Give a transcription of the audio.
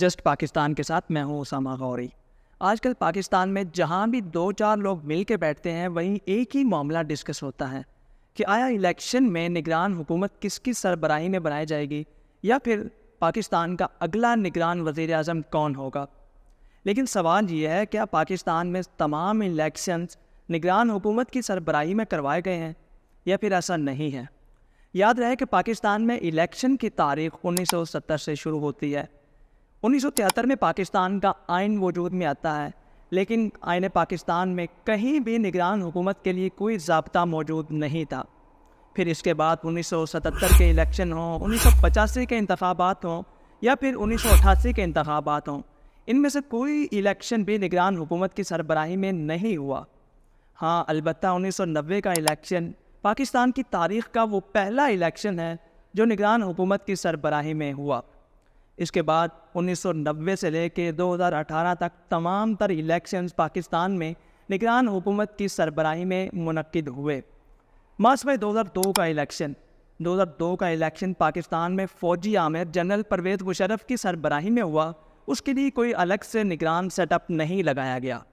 just Pakistan के साथ मैं हूँ उसामा गौरी आजकल पाकिस्तान में जहाँ भी दो चार लोग मिल के बैठते हैं वहीं एक ही मामला डिस्कस होता है कि आया इलेक्शन में निगरान हुकूमत किसकी सरबराही में बनाई जाएगी या फिर पाकिस्तान का अगला निगरान वजीर अजम कौन होगा लेकिन सवाल ये है क्या पाकिस्तान में तमाम इलेक्शन निगरान हुकूमत की सरबराही में करवाए गए हैं या फिर ऐसा नहीं है याद रहे कि पाकिस्तान में इलेक्शन की तारीख 1970 से शुरू होती है उन्नीस में पाकिस्तान का आइन वजूद में आता है लेकिन आइन पाकिस्तान में कहीं भी निगरान हुकूमत के लिए कोई जबता मौजूद नहीं था फिर इसके बाद 1977 के इलेक्शन हों उन्नीस के इंतबात हों या फिर उन्नीस के इंतबात हों इनमें से कोई इलेक्शन भी निगरान हुकूमत की सरबराही में नहीं हुआ हाँ अलबत् उन्नीस का इलेक्शन पाकिस्तान की तारीख का वो पहला इलेक्शन है जो निगरान हुकूमत की सरबराही में हुआ इसके बाद 1990 से लेकर 2018 तक तमाम तर इलेक्शंस पाकिस्तान में निगरान हुकूमत की सरबराही में मनद हुए मार्च में 2002 का इलेक्शन 2002 का इलेक्शन पाकिस्तान में फ़ौजी आमिर जनरल परवेज़ मुशरफ की सरबराही में हुआ उसके लिए कोई अलग से निगरान सेटअप नहीं लगाया गया